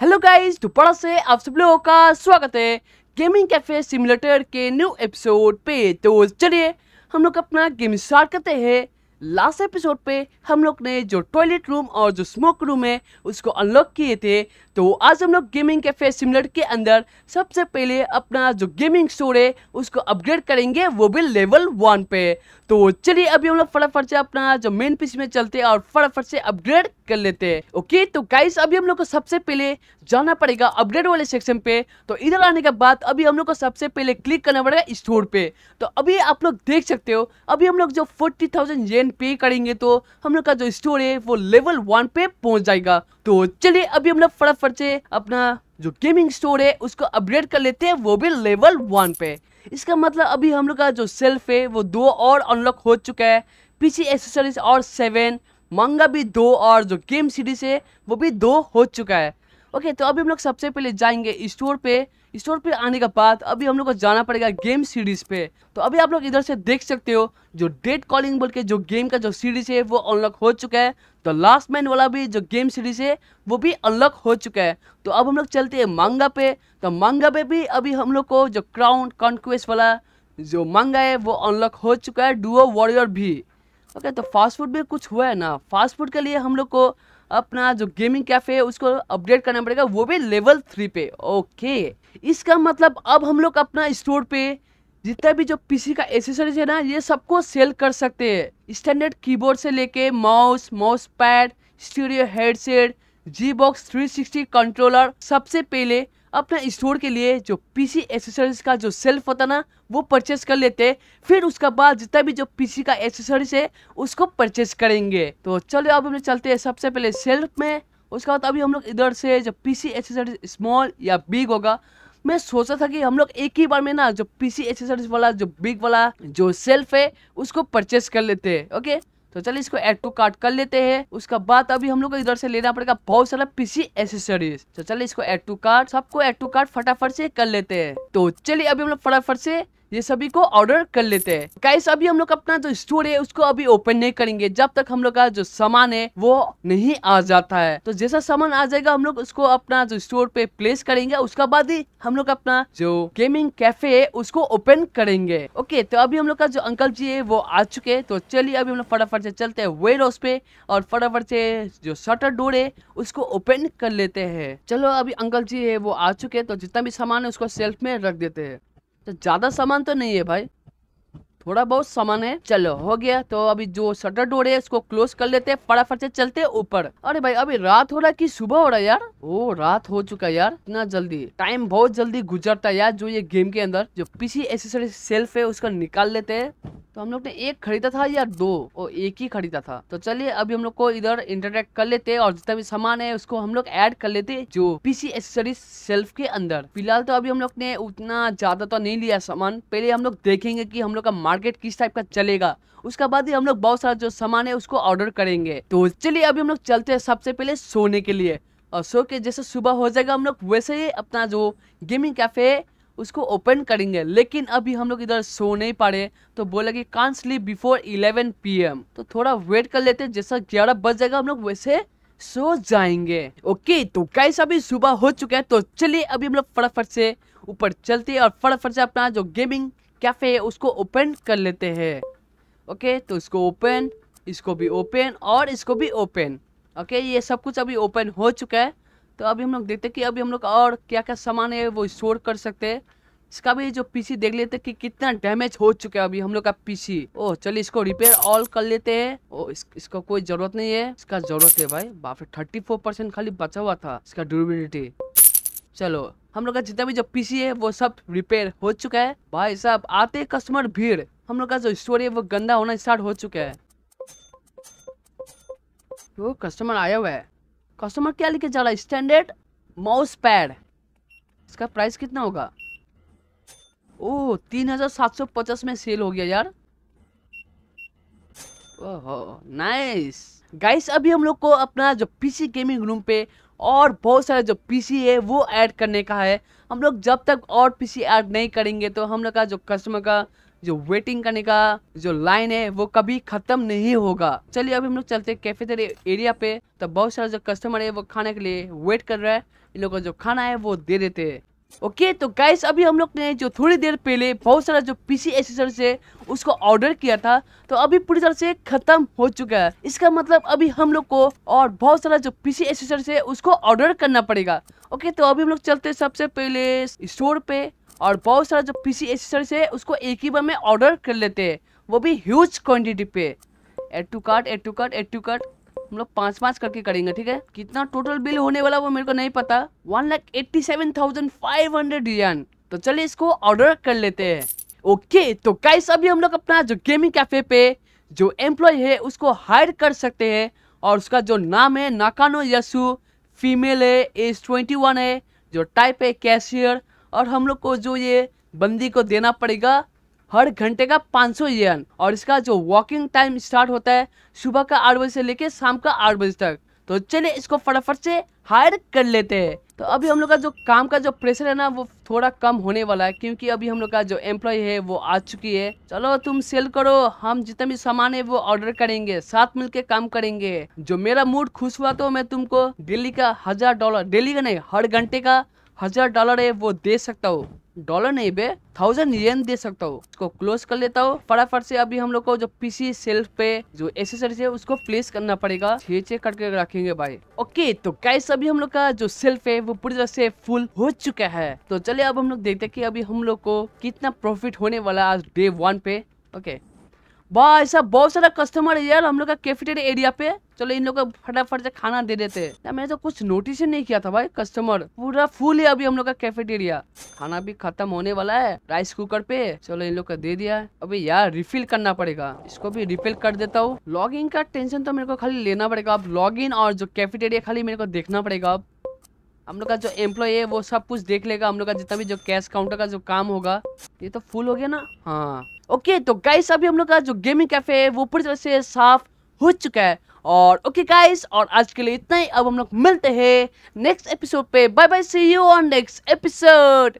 hello guys दोपहर से आप सब लोगों का स्वागत है गेमिंग कैफे सिमुलेटर के न्यू एपिसोड पे तो चलिए हम लोग अपना गेम स्टार्ट करते हैं लास्ट एपिसोड पे हम लोग ने जो टॉयलेट रूम और जो स्मोक रूम है उसको अनलॉक किए थे तो आज हम लोग गेमिंग कैफे सिमुलेटर के अंदर सबसे पहले अपना जो गेमिंग स्टोर है उसको अपग्रेड करेंगे वो भी लेवल वन पे तो चलिए अभी हम लोग फटाफट से अपना जो मेन पिच में चलते हैं और फटाफट से अपग्रेड कर लेते हैं ओके तो गाइस अभी हम लोग को सबसे पहले जाना पड़ेगा अपग्रेड वाले सेक्शन पे तो इधर आने के बाद अभी हम लोग को सबसे पहले क्लिक करना पड़ेगा स्टोर पे तो अभी आप लोग देख सकते हो अभी हम लोग जो फोर्टी थाउजेंड येन पे करेंगे तो हम लोग का जो स्टोर है वो लेवल वन पे पहुंच जाएगा तो चलिए अभी हम लोग फटाफट से अपना जो गेमिंग स्टोर है उसको अपग्रेड कर लेते हैं वो भी लेवल वन पे इसका मतलब अभी हम लोग का जो सेल्फ है वो दो और अनलॉक हो चुका है पीछे एसेसरीज और सेवन मंगा भी दो और जो गेम सीरीज है वो भी दो हो चुका है ओके तो अभी हम लोग सबसे पहले जाएंगे स्टोर पे स्टोर पे आने के बाद अभी हम लोग को जाना पड़ेगा गेम सीरीज पे तो अभी आप लोग इधर से देख सकते हो जो डेट कॉलिंग बोल के जो गेम का जो सीरीज है वो अनलॉक हो चुका है तो लास्ट मैन वाला भी जो गेम सीरीज है वो भी अनलॉक हो चुका है तो अब हम लोग चलते हैं मांगा पे तो मांगा पे भी अभी हम लोग को जो क्राउन कॉन्क्वेस्ट वाला जो मांगा है वो अनलॉक हो चुका है डुओ वॉरियर भी ओके तो फास्ट फूड भी कुछ हुआ है ना फास्ट फूड के लिए हम लोग को अपना जो गेमिंग कैफ़े है उसको अपडेट करना पड़ेगा वो भी लेवल थ्री पे ओके इसका मतलब अब हम लोग अपना स्टोर पे जितना भी जो पीसी का एसेसरीज है ना ये सबको सेल कर सकते हैं स्टैंडर्ड कीबोर्ड से लेके mouse mouse pad studio headset G box three sixty controller सबसे पहले अपना स्टोर के लिए जो पीसी एसेसरीज का जो सेल्फ होता ना वो परचेस कर लेते फिर उसका बाद जितना भी जो पीसी का एसेसरीज है उसको परचेस करेंगे तो चलो अब हम चलते हैं सबसे पहले सेल्फ में उसके बाद अभी हम लोग इधर से जो पीसी एसेसरीज स्मॉल या बिग होगा मैं सोचा था कि हम लोग एक ही बार में ना जो पीसी एसेसरीज वाला जो बिग वाला जो सेल्फ है उसको परचेस कर लेते हैं ओके तो चलिए इसको एड टू कार्ट कर लेते हैं उसका बाद अभी हम लोग को इधर से लेना पड़ेगा बहुत सारा पीसी एसेसरीज तो चलिए इसको एड टू कार्ट सबको एड टू कार्ट फटाफट से कर लेते हैं तो चलिए अभी हम लोग फटाफट से ये सभी को ऑर्डर कर लेते हैं कैसे अभी हम लोग अपना जो स्टोर है उसको अभी ओपन नहीं करेंगे जब तक हम लोग का जो सामान है वो नहीं आ जाता है तो जैसा सामान आ जाएगा हम लोग उसको अपना जो स्टोर पे प्लेस करेंगे उसका बाद ही हम लोग अपना जो गेमिंग कैफे है उसको ओपन करेंगे ओके तो अभी हम लोग का जो अंकल जी है वो आ चुके हैं तो चलिए अभी हम लोग फटाफट से चलते हैं वेयर हाउस पे और फटाफट से जो शटर डोर है उसको ओपन कर लेते हैं चलो अभी अंकल जी है वो आ चुके हैं तो जितना भी सामान है उसको सेल्फ में रख देते हैं तो ज़्यादा सामान तो नहीं है भाई थोड़ा बहुत सामान है चलो हो गया तो अभी जो शटर डोर है इसको क्लोज कर लेते हैं फटाफट से चलते हैं ऊपर अरे भाई अभी रात हो रहा है कि सुबह हो रहा है यार ओ रात हो चुका है यार इतना जल्दी टाइम बहुत जल्दी गुजरता है यार जो ये गेम के अंदर जो पीछे एसेसरी सेल्फ है उसका निकाल लेते हैं तो हम लोग ने एक खरीदा था या दो और एक ही खरीदा था तो चलिए अभी हम लोग को इधर इंटरनेट कर लेते और जितना भी सामान है उसको हम लोग ऐड कर लेते जो पीसी एक्सेसरीज सेल्फ के अंदर फिलहाल तो अभी हम लोग ने उतना ज्यादा तो नहीं लिया सामान पहले हम लोग देखेंगे कि हम लोग का मार्केट किस टाइप का चलेगा उसका बाद ही हम लोग बहुत सारा जो सामान है उसको ऑर्डर करेंगे तो चलिए अभी हम लोग चलते हैं सबसे पहले सोने के लिए और सो के जैसे सुबह हो जाएगा हम लोग वैसे ही अपना जो गेमिंग कैफे उसको ओपन करेंगे लेकिन अभी हम लोग इधर सो नहीं पा रहे तो बोला कि कान स्लीप बिफोर 11 पीएम तो थोड़ा वेट कर लेते जैसा ग्यारह बज जाएगा हम लोग वैसे सो जाएंगे ओके तो कैसा अभी सुबह हो चुका है तो चलिए अभी हम लोग फटाफट से ऊपर चलते हैं और फटाफट से अपना जो गेमिंग कैफे है उसको ओपन कर लेते हैं ओके तो इसको ओपन इसको भी ओपन और इसको भी ओपन ओके ये सब कुछ अभी ओपन हो चुका है तो अभी हम लोग देखते हैं कि अभी हम लोग और क्या क्या सामान है वो स्टोर कर सकते हैं इसका भी जो पीसी देख लेते हैं कि कितना डैमेज हो चुका है अभी हम लोग का पीसी ओह चलिए इसको रिपेयर ऑल कर लेते हैं ओ इस, इसका कोई जरूरत नहीं है इसका जरूरत है भाई बाप रे थर्टी फोर परसेंट खाली बचा हुआ था इसका ड्यूरेबिलिटी चलो हम लोग का जितना भी जो पीसी है वो सब रिपेयर हो चुका है भाई साहब आते कस्टमर भीड़ हम लोग का जो स्टोर है वो गंदा होना स्टार्ट हो चुका है वो कस्टमर आया हुआ है कस्टमर क्या लिखे जा रहा है स्टैंडर्ड माउस पैड इसका प्राइस कितना होगा ओ तीन हजार सात सौ पचास में सेल हो गया यार ओहो नाइस गाइस अभी हम लोग को अपना जो पीसी गेमिंग रूम पे और बहुत सारे जो पीसी है वो ऐड करने का है हम लोग जब तक और पीसी ऐड नहीं करेंगे तो हम लोग का जो कस्टमर का जो वेटिंग करने का जो लाइन है वो कभी खत्म नहीं होगा चलिए अभी हम लोग चलते कैफे तेरे एरिया पे तो बहुत सारा जो कस्टमर है वो खाने के लिए वेट कर रहा है इन लोगों का जो खाना है वो दे देते है ओके तो गाइस अभी हम लोग ने जो थोड़ी देर पहले बहुत सारा जो पीसी एसेसर से उसको ऑर्डर किया था तो अभी पूरी तरह से खत्म हो चुका है इसका मतलब अभी हम लोग को और बहुत सारा जो पीसी एसेसर से उसको ऑर्डर करना पड़ेगा ओके तो अभी हम लोग चलते सबसे पहले स्टोर पे और बहुत सारा जो पी सी एसेसरीज है उसको एक ही बार में ऑर्डर कर लेते हैं वो भी ह्यूज क्वान्टिटी पे add to cart add to cart add to cart हम लोग पाँच पाँच करके करेंगे ठीक है कितना टोटल बिल होने वाला वो मेरे को नहीं पता one lakh eighty seven thousand five hundred यन तो चलिए इसको ऑर्डर कर लेते हैं ओके तो गाइस अभी हम लोग अपना जो गेमिंग कैफे पे जो एम्प्लॉय है उसको हायर कर सकते हैं और उसका जो नाम है नाकानो यसु फीमेल है एज ट्वेंटी वन है जो टाइप है कैशियर और हम लोग को जो ये बंदी को देना पड़ेगा हर घंटे का 500 सौ और इसका जो वॉकिंग टाइम स्टार्ट होता है सुबह का आठ बजे से लेके शाम का आठ बजे तक तो चलिए इसको फटाफट से हायर कर लेते हैं तो अभी हम लोग का जो काम का जो प्रेशर है ना वो थोड़ा कम होने वाला है क्योंकि अभी हम लोग का जो एम्प्लॉय है वो आ चुकी है चलो तुम सेल करो हम जितना भी सामान है वो ऑर्डर करेंगे साथ मिलके काम करेंगे जो मेरा मूड खुश हुआ तो मैं तुमको डेली का हजार डॉलर डेली का नहीं हर घंटे का हज़ार डॉलर है वो दे सकता हो डॉलर नहीं बे थाउजेंड येन दे सकता हो उसको क्लोज कर लेता हो फटाफट से अभी हम लोग को जो पीसी सेल्फ पे जो एसेसरीज है उसको प्लेस करना पड़ेगा छे छे करके रखेंगे भाई ओके तो गाइस अभी हम लोग का जो सेल्फ है वो पूरी तरह से फुल हो चुका है तो चलिए अब हम लोग देखते हैं कि अभी हम लोग को कितना प्रॉफिट होने वाला आज डे वन पे ओके वाह ऐसा बहुत सारा कस्टमर है यार हम लोग का कैफेटेरिया एरिया पे चलो इन लोग को फटाफट से खाना दे देते हैं यार मैंने तो कुछ नोटिस ही नहीं किया था भाई कस्टमर पूरा फुल है अभी हम लोग का कैफेटेरिया खाना भी खत्म होने वाला है राइस कुकर पे चलो इन लोग का दे दिया अभी यार रिफिल करना पड़ेगा इसको भी रिफिल कर देता हूँ लॉग का टेंशन तो मेरे को खाली लेना पड़ेगा अब लॉग और जो कैफेटेरिया खाली मेरे को देखना पड़ेगा अब हम लोग का जो एम्प्लॉय है वो सब कुछ देख लेगा हम लोग का जितना भी जो कैश काउंटर का जो काम होगा ये तो फुल हो गया ना हाँ ओके तो गाइस अभी हम लोग का जो गेमिंग कैफे है वो पूरी तरह से साफ हो चुका है और ओके गाइस और आज के लिए इतना ही अब हम लोग मिलते हैं नेक्स्ट एपिसोड पे bye bye see you on next episode